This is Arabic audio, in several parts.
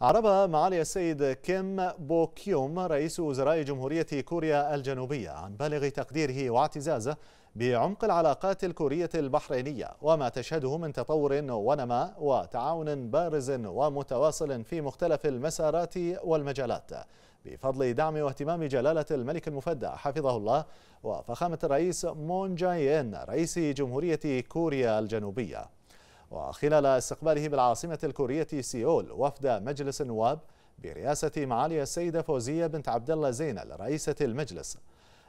عرب معالي السيد كيم بو كيوم رئيس وزراء جمهورية كوريا الجنوبية عن بالغ تقديره واعتزازه بعمق العلاقات الكورية البحرينية وما تشهده من تطور ونماء وتعاون بارز ومتواصل في مختلف المسارات والمجالات بفضل دعم واهتمام جلالة الملك المفدى حفظه الله وفخامة الرئيس مون جاي رئيس جمهورية كوريا الجنوبية وخلال استقباله بالعاصمة الكورية سيول وفد مجلس النواب برئاسة معالي السيدة فوزية بنت عبد الله زينل رئيسة المجلس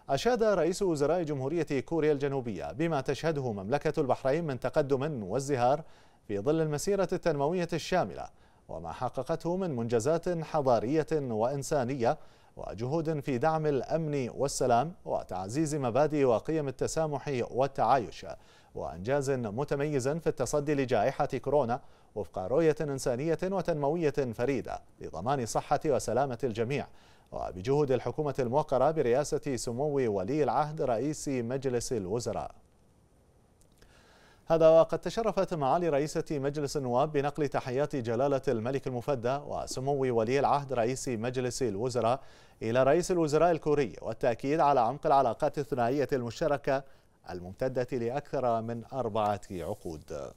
أشاد رئيس وزراء جمهورية كوريا الجنوبية بما تشهده مملكة البحرين من تقدم وازدهار في ظل المسيرة التنموية الشاملة وما حققته من منجزات حضارية وإنسانية وجهود في دعم الأمن والسلام وتعزيز مبادئ وقيم التسامح والتعايش وإنجاز متميز في التصدي لجائحة كورونا وفق رؤية إنسانية وتنموية فريدة لضمان صحة وسلامة الجميع وبجهود الحكومة الموقرة برئاسة سمو ولي العهد رئيس مجلس الوزراء هذا وقد تشرفت معالي رئيسة مجلس النواب بنقل تحيات جلالة الملك المفدى وسمو ولي العهد رئيس مجلس الوزراء إلى رئيس الوزراء الكوري والتأكيد على عمق العلاقات الثنائية المشتركة الممتدة لأكثر من أربعة عقود